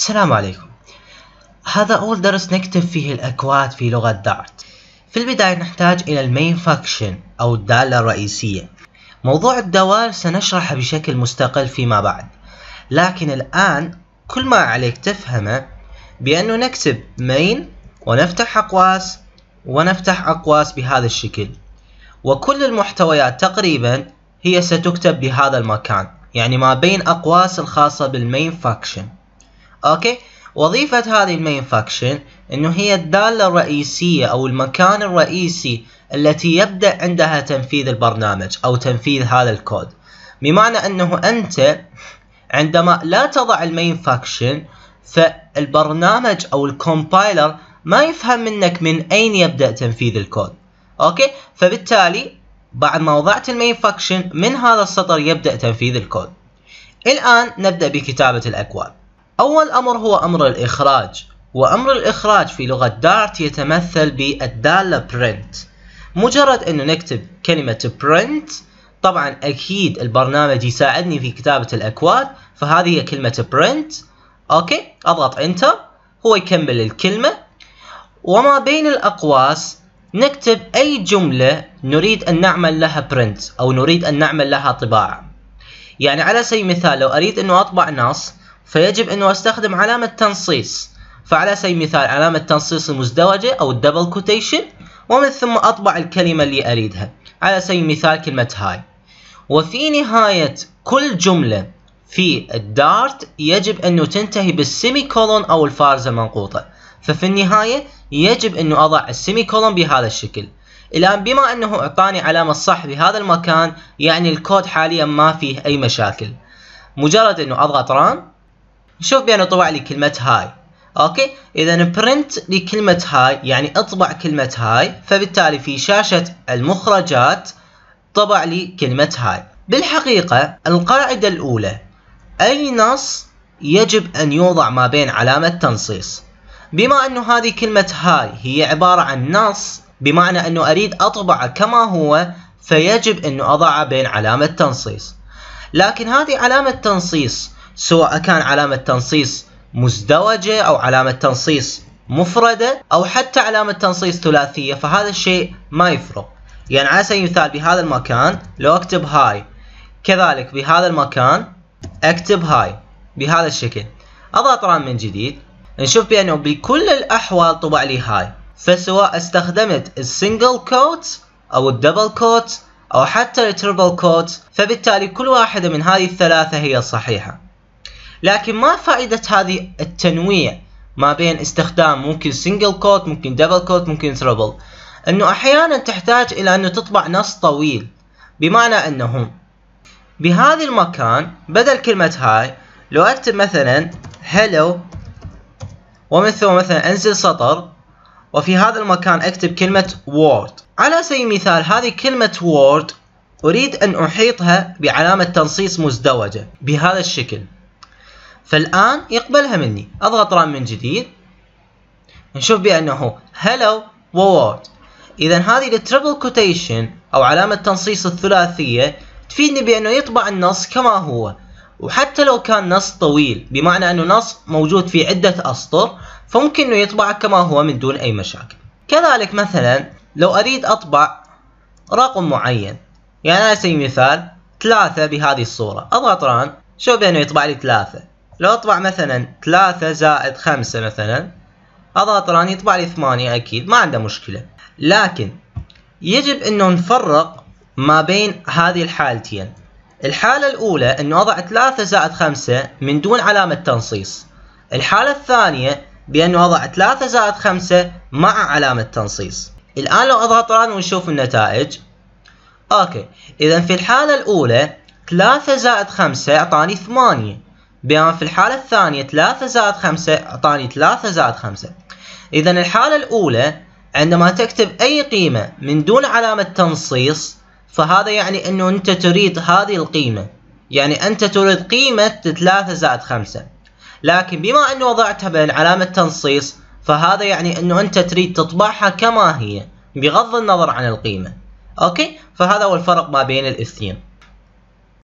السلام عليكم هذا أول درس نكتب فيه الأكواد في لغة دارت في البداية نحتاج إلى المين فاكشن أو الدالة الرئيسية موضوع الدوال سنشرحه بشكل مستقل فيما بعد لكن الآن كل ما عليك تفهمه بأنه نكتب main ونفتح أقواس ونفتح أقواس بهذا الشكل وكل المحتويات تقريبا هي ستكتب بهذا المكان يعني ما بين أقواس الخاصة بالمين فاكشن اوكي وظيفة هذه المين فاكشن انه هي الدالة الرئيسية او المكان الرئيسي التي يبدأ عندها تنفيذ البرنامج او تنفيذ هذا الكود بمعنى انه انت عندما لا تضع المين فاكشن فالبرنامج او الكومبايلر ما يفهم منك من اين يبدأ تنفيذ الكود اوكي فبالتالي بعد ما وضعت المين فاكشن من هذا السطر يبدأ تنفيذ الكود الآن نبدأ بكتابة الأكواد أول أمر هو أمر الإخراج وأمر الإخراج في لغة دارت يتمثل بالدالة print مجرد أنه نكتب كلمة print طبعا أكيد البرنامج يساعدني في كتابة الأكواد فهذه هي كلمة print أوكي أضغط انتر هو يكمل الكلمة وما بين الأقواس نكتب أي جملة نريد أن نعمل لها print أو نريد أن نعمل لها طباعة يعني على سبيل المثال لو أريد أنه أطبع نص فيجب أنه أستخدم علامة تنصيص فعلى سبيل المثال علامة تنصيص المزدوجة أو الدبل كوتيشن ومن ثم أطبع الكلمة اللي أريدها على سبيل المثال كلمة هاي وفي نهاية كل جملة في الدارت يجب أنه تنتهي بالسيمي كولون أو الفارزة المنقوطة ففي النهاية يجب أنه أضع السيمي كولون بهذا الشكل الآن بما أنه أعطاني علامة صح بهذا المكان يعني الكود حاليا ما فيه أي مشاكل مجرد أنه أضغط ران شوف بأنه طبع لي كلمة هاي اوكي اذا برنت لكلمة هاي يعني اطبع كلمة هاي فبالتالي في شاشة المخرجات طبع لي كلمة هاي بالحقيقة القاعدة الاولى اي نص يجب ان يوضع ما بين علامة تنصيص بما انه هذه كلمة هاي هي عبارة عن نص بمعنى انه اريد اطبعه كما هو فيجب انه اضعه بين علامة تنصيص لكن هذه علامة تنصيص سواء كان علامة تنصيص مزدوجة أو علامة تنصيص مفردة أو حتى علامة تنصيص ثلاثية فهذا الشيء ما يفرق يعني على سبيل المثال بهذا المكان لو أكتب هاي كذلك بهذا المكان أكتب هاي بهذا الشكل أضغط ران من جديد نشوف بأنه بكل الأحوال طبع لي هاي فسواء استخدمت السنجل كوت أو الدبل كوت أو حتى التربل كوت فبالتالي كل واحدة من هذه الثلاثة هي صحيحة لكن ما فائدة هذه التنويع ما بين استخدام ممكن سنجل كوت ممكن دبل كوت ممكن تربل انه احيانا تحتاج الى انه تطبع نص طويل بمعنى انه بهذا المكان بدل كلمة هاي لو اكتب مثلا هلو ومن ثم مثلا انزل سطر وفي هذا المكان اكتب كلمة وورد على سبيل المثال هذه كلمة وورد اريد ان احيطها بعلامة تنصيص مزدوجة بهذا الشكل فالآن يقبلها مني أضغط ران من جديد نشوف بأنه hello world إذا هذه التربل كوتيشن أو علامة تنصيص الثلاثية تفيدني بأنه يطبع النص كما هو وحتى لو كان نص طويل بمعنى أنه نص موجود في عدة أسطر فممكن أنه يطبع كما هو من دون أي مشاكل كذلك مثلا لو أريد أطبع رقم معين يعني على سبيل المثال ثلاثة بهذه الصورة أضغط ران شوف بأنه يطبع لي ثلاثة لو اطبع مثلا ثلاثة زائد خمسة مثلا اضغط الان يطبع لي ثمانية اكيد ما عنده مشكلة لكن يجب انه نفرق ما بين هذه الحالتين الحالة الأولى أنه أضع 3 زائد 5 من دون علامة تنصيص الحالة الثانية بأنه أضع 3 زائد 5 مع علامة تنصيص الآن لو أضغط الان ونشوف النتائج أوكي إذا في الحالة الأولى 3 زائد 5 أعطاني 8 بينما في الحالة الثانية 3 زائد 5 أعطاني 3 زائد 5 إذا الحالة الأولى عندما تكتب أي قيمة من دون علامة تنصيص فهذا يعني أنه أنت تريد هذه القيمة يعني أنت تريد قيمة 3 زائد 5 لكن بما أنه وضعتها بين علامة تنصيص فهذا يعني أنه أنت تريد تطبعها كما هي بغض النظر عن القيمة أوكي فهذا هو الفرق ما بين الاثنين